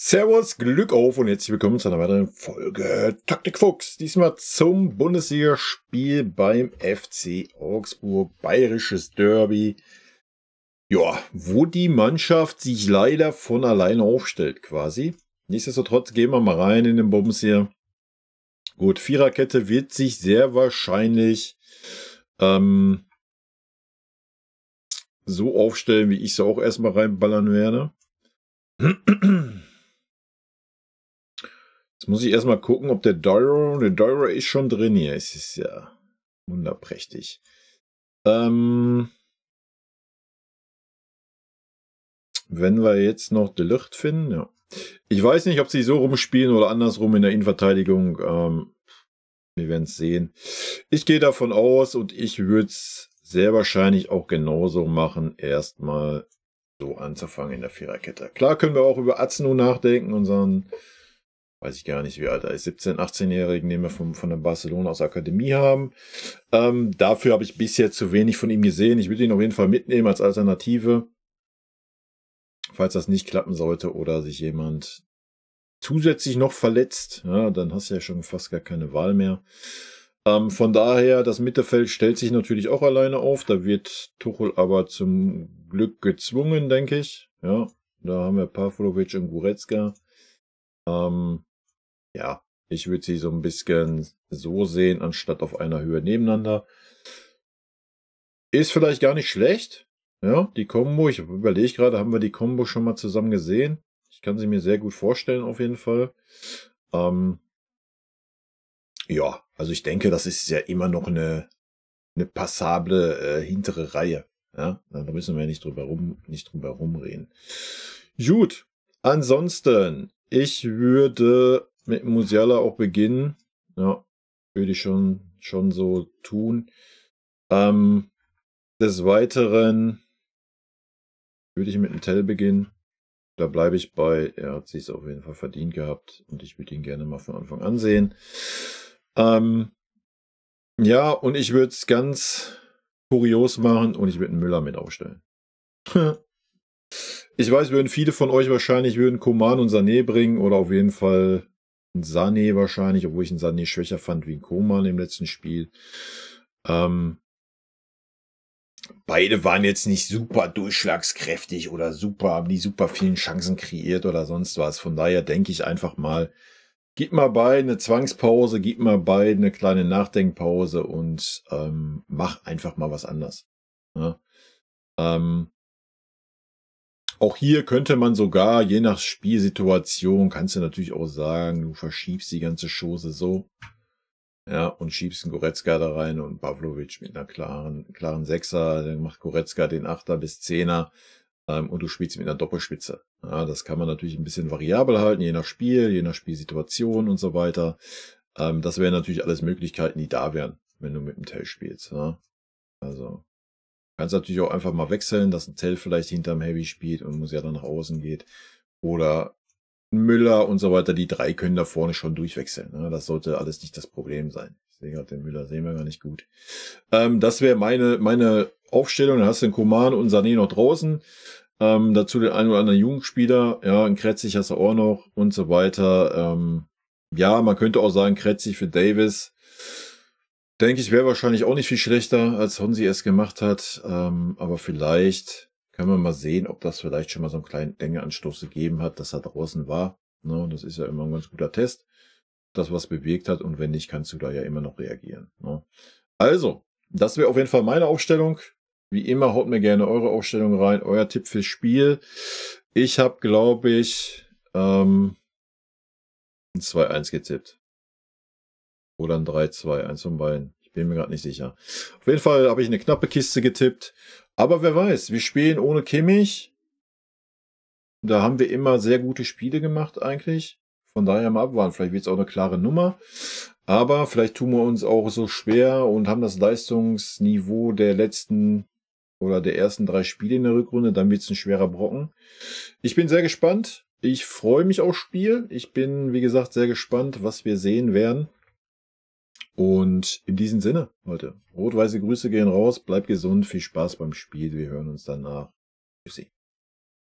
Servus, Glück auf und herzlich willkommen zu einer weiteren Folge Taktik Fuchs. Diesmal zum Bundesligaspiel beim FC Augsburg, bayerisches Derby. Ja, wo die Mannschaft sich leider von alleine aufstellt quasi. Nichtsdestotrotz gehen wir mal rein in den Bums hier. Gut, Viererkette wird sich sehr wahrscheinlich ähm, so aufstellen, wie ich sie auch erstmal reinballern werde. Jetzt muss ich erstmal gucken, ob der Doiro, der Doiro ist schon drin hier. Es ist ja wunderprächtig. Ähm, wenn wir jetzt noch De Lucht finden, ja. Ich weiß nicht, ob sie so rumspielen oder andersrum in der Innenverteidigung. Ähm, wir werden es sehen. Ich gehe davon aus und ich würde es sehr wahrscheinlich auch genauso machen, erstmal so anzufangen in der Viererkette. Klar können wir auch über Azno nachdenken, unseren weiß ich gar nicht, wie alt er ist, 17, 18-Jährigen, den wir vom, von der Barcelona aus Akademie haben. Ähm, dafür habe ich bisher zu wenig von ihm gesehen. Ich würde ihn auf jeden Fall mitnehmen als Alternative, falls das nicht klappen sollte oder sich jemand zusätzlich noch verletzt. Ja, dann hast du ja schon fast gar keine Wahl mehr. Ähm, von daher, das Mittelfeld stellt sich natürlich auch alleine auf. Da wird Tuchel aber zum Glück gezwungen, denke ich. Ja, da haben wir Pavlovic und Gurecka. Ähm, ja, ich würde sie so ein bisschen so sehen, anstatt auf einer Höhe nebeneinander. Ist vielleicht gar nicht schlecht. Ja, die Kombo, ich überlege gerade, haben wir die Kombo schon mal zusammen gesehen? Ich kann sie mir sehr gut vorstellen, auf jeden Fall. Ähm, ja, also ich denke, das ist ja immer noch eine, eine passable äh, hintere Reihe. Ja, da müssen wir nicht drüber rum, nicht drüber rumreden. Gut. Ansonsten, ich würde mit Musiala auch beginnen. Ja, würde ich schon, schon so tun. Ähm, des Weiteren würde ich mit dem Tell beginnen. Da bleibe ich bei. Er hat sich auf jeden Fall verdient gehabt und ich würde ihn gerne mal von Anfang an sehen. Ähm, ja, und ich würde es ganz kurios machen und ich würde einen Müller mit aufstellen. ich weiß, würden viele von euch wahrscheinlich würden Koman und Sané bringen oder auf jeden Fall Sané wahrscheinlich, obwohl ich einen Sané schwächer fand wie ein Koman im letzten Spiel. Ähm, beide waren jetzt nicht super durchschlagskräftig oder super, haben die super vielen Chancen kreiert oder sonst was. Von daher denke ich einfach mal, gib mal bei eine Zwangspause, gib mal bei eine kleine Nachdenkpause und ähm, mach einfach mal was anders. Ja? Ne? Ähm, auch hier könnte man sogar, je nach Spielsituation, kannst du natürlich auch sagen, du verschiebst die ganze Chose so. Ja, und schiebst einen Goretzka da rein und Pavlovic mit einer klaren, klaren Sechser, dann macht Goretzka den Achter bis Zehner ähm, und du spielst mit einer Doppelspitze. Ja, das kann man natürlich ein bisschen variabel halten, je nach Spiel, je nach Spielsituation und so weiter. Ähm, das wären natürlich alles Möglichkeiten, die da wären, wenn du mit dem Tell spielst. Ja? Ne? Also, Kannst natürlich auch einfach mal wechseln, dass ein Tell vielleicht hinterm Heavy spielt und muss ja dann nach außen geht. Oder Müller und so weiter, die drei können da vorne schon durchwechseln. Ne? Das sollte alles nicht das Problem sein. Ich sehe gerade den Müller, sehen wir gar nicht gut. Ähm, das wäre meine, meine Aufstellung. Dann hast du den Koman und Sané noch draußen. Ähm, dazu den einen oder anderen Jugendspieler. Ja, ein Kretzig hast du auch noch und so weiter. Ähm, ja, man könnte auch sagen, Kretzig für Davis. Denke ich, wäre wahrscheinlich auch nicht viel schlechter, als Honsi es gemacht hat. Ähm, aber vielleicht können wir mal sehen, ob das vielleicht schon mal so einen kleinen Dengeanstoß gegeben hat, dass er draußen war. Ne? Das ist ja immer ein ganz guter Test, dass was bewegt hat. Und wenn nicht, kannst du da ja immer noch reagieren. Ne? Also, das wäre auf jeden Fall meine Aufstellung. Wie immer, haut mir gerne eure Aufstellung rein, euer Tipp fürs Spiel. Ich habe, glaube ich, ähm, 2-1 getippt. Oder ein 3-2, eins von beiden. Ich bin mir gerade nicht sicher. Auf jeden Fall habe ich eine knappe Kiste getippt. Aber wer weiß, wir spielen ohne Kimmich. Da haben wir immer sehr gute Spiele gemacht eigentlich. Von daher mal abwarten. Vielleicht wird es auch eine klare Nummer. Aber vielleicht tun wir uns auch so schwer und haben das Leistungsniveau der letzten oder der ersten drei Spiele in der Rückrunde. Dann wird es ein schwerer Brocken. Ich bin sehr gespannt. Ich freue mich aufs Spiel. Ich bin, wie gesagt, sehr gespannt, was wir sehen werden. Und in diesem Sinne, Leute, rot-weiße Grüße gehen raus, bleibt gesund, viel Spaß beim Spiel, wir hören uns danach. Tschüssi.